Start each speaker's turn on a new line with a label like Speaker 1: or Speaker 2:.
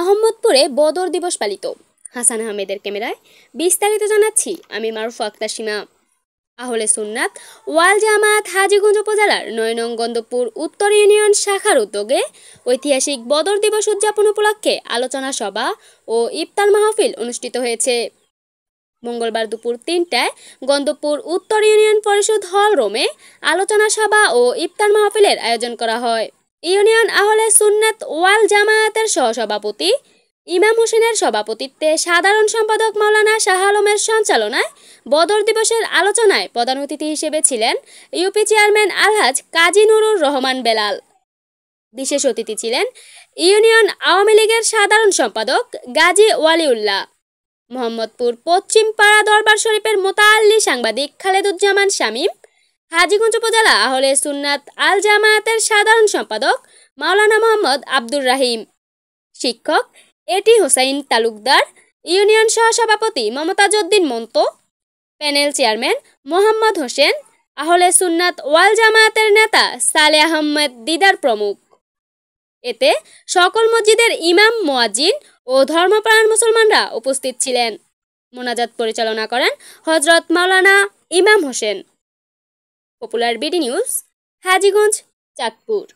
Speaker 1: আহম্মদপুরে বদর দিবস পালিত হাসান আহমেদের ক্যামেরায় বিস্তারিত জানাচ্ছি আমি মারুফ আক্তার সীমা আহলে সুন্নাত ওয়াল জামাত হাজিগঞ্জ উপজেলার নয়নং গন্দপুর উত্তর ইউনিয়ন শাখার উদ্যোগে ঐতিহাসিক বদর দিবস উদযাপন উপলক্ষে আলোচনা সভা ও ইফতার মাহফিল অনুষ্ঠিত হয়েছে মঙ্গলবার দুপুর তিনটায় গন্দপুর উত্তর ইউনিয়ন পরিষদ হল রোমে আলোচনা সভা ও ইফতার মাহফিলের আয়োজন করা হয় ইউনিয়ন আহলে সুন্নাত ওয়াল জামায়াতের সহসভাপতি ইমাম হোসেনের সভাপতিত্বে সাধারণ সম্পাদক মাওলানা শাহ আলমের সঞ্চালনায় বদর দিবসের আলোচনায় প্রধান অতিথি হিসেবে ছিলেন ইউপি চেয়ারম্যান আলহাজ কাজী নুরুর রহমান বেলাল বিশেষ অতিথি ছিলেন ইউনিয়ন আওয়ামী লীগের সাধারণ সম্পাদক গাজী ওয়ালিউল্লাহ মোহাম্মদপুর পশ্চিম পাড়া দরবার শরীফের মোতাল্লি সাংবাদিক খালেদুজ্জামান শামীম হাজিগঞ্জ উপজেলা আহলে সুন্নাত আল জামায়াতের সাধারণ সম্পাদক মাওলানা মোহাম্মদ আব্দুর রাহিম শিক্ষক এটি হোসাইন তালুকদার ইউনিয়ন সহসভাপতি মমতাজউদ্দিন মন্ত প্যানেল চেয়ারম্যান মোহাম্মদ হোসেন আহলে সুন্নাত ওয়াল জামায়াতের নেতা সালে আহমেদ দিদার প্রমুখ এতে সকল মসজিদের ইমাম মোয়াজিন ও ধর্মপ্রাণ মুসলমানরা উপস্থিত ছিলেন মোনাজাত পরিচালনা করেন হজরত মাওলানা Imam Hossain popular BD news Hajiganj Chandpur